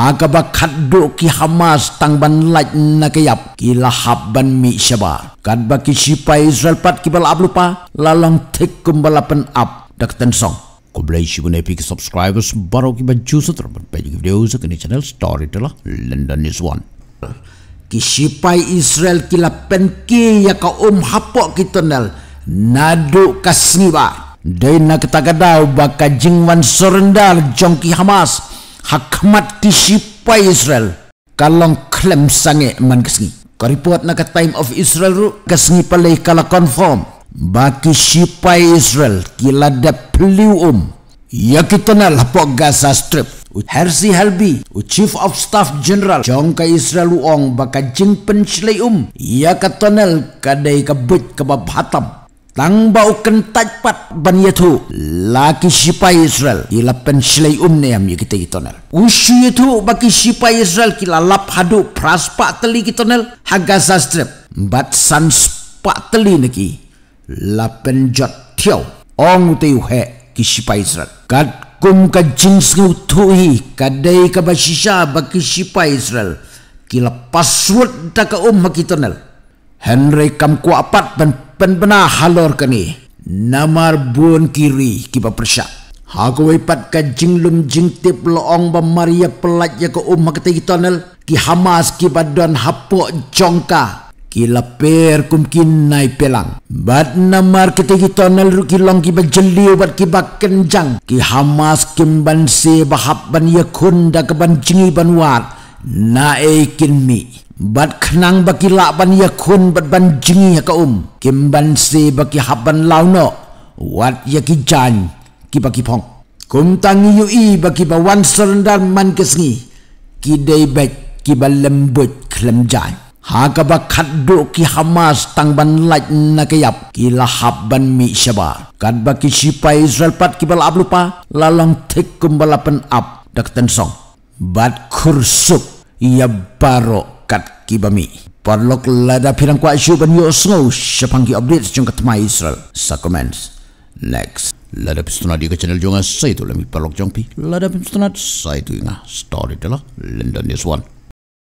hakaba khaddo ki hamas tangban laj na kayap kila habban mi shaba kadba ki sipa israel pat kibal ablupa lalong tek kumbalapan ap daktan song ko blai shibun epic subscribers baro ki baju sutra pat pe video sa kini channel story tala london is one ki sipa israel kila pen ki ya ka um hapok ki tunnel nadu kasiba dai na gadau baka jingwan serendal jongki hamas hakmat ti sipa Israel kalong klem sange man kesengi. Karipuat na ka time of Israel ru kesengi palay kala confirm baki sipa Israel kila da pliu um. Ya kita na lapok Gaza Strip. U Hersi Halbi, u Chief of Staff General, jong ka Israel uong baka jing penchlay um. Ya ka tunnel kadai kabut kebab hatam tangbau ken tajpat ban yatu laki sipa israel ila pen silai umne am kita itonel usyu yatu baki sipa israel kila lap hadu praspa teli kitonel haga sastrep bat san spa teli neki lapen jot tiau ong utai uhe ki sipa israel Kad kum ka jins ngu tuhi kadai ka basisha baki sipa israel kila password daka umma kitonel Henry kam kuapat dan penbenah halor kini. Namar buon kiri kipa persyak. Hago wipat ka jing lum jing tip loong ba maria pelat ya ko umma kita tonel. Ki hamas kipa don hapok jongka. Ki lapir kum ki nai pelang. Bat namar kita tonel ruki long kipa jeli ubat kipa kenjang. Ki hamas kim ban se bahap ban ya kunda ke ban jingi ban war. Naikin mi. Bat kenang bagi lakban ya kun bat ban ya ka um. Kim ban bagi haban lau Wat ya ki jan ki bagi pong. Kum tang yu i bagi ba serendam man kesengi. Ki day bet ki ba lembut kelem jan. Ha ka ba kat ki hamas tang ban lait na kayap. Ki lahab ban mi syaba. Kat bagi sipai Israel pat ki ba laap lupa. Lalong tek kum balapan ap. Dak tensong. Bat kursuk ya barok kat kibami. Parlok lada pirang kuat syu ban yo snow sepanggi update sejong kat mai Israel. Sa comments. Next. Lada pistuna di ke channel jong sa itu lemi parlok jong pi. Lada pistuna sa itu ina story dela London is one.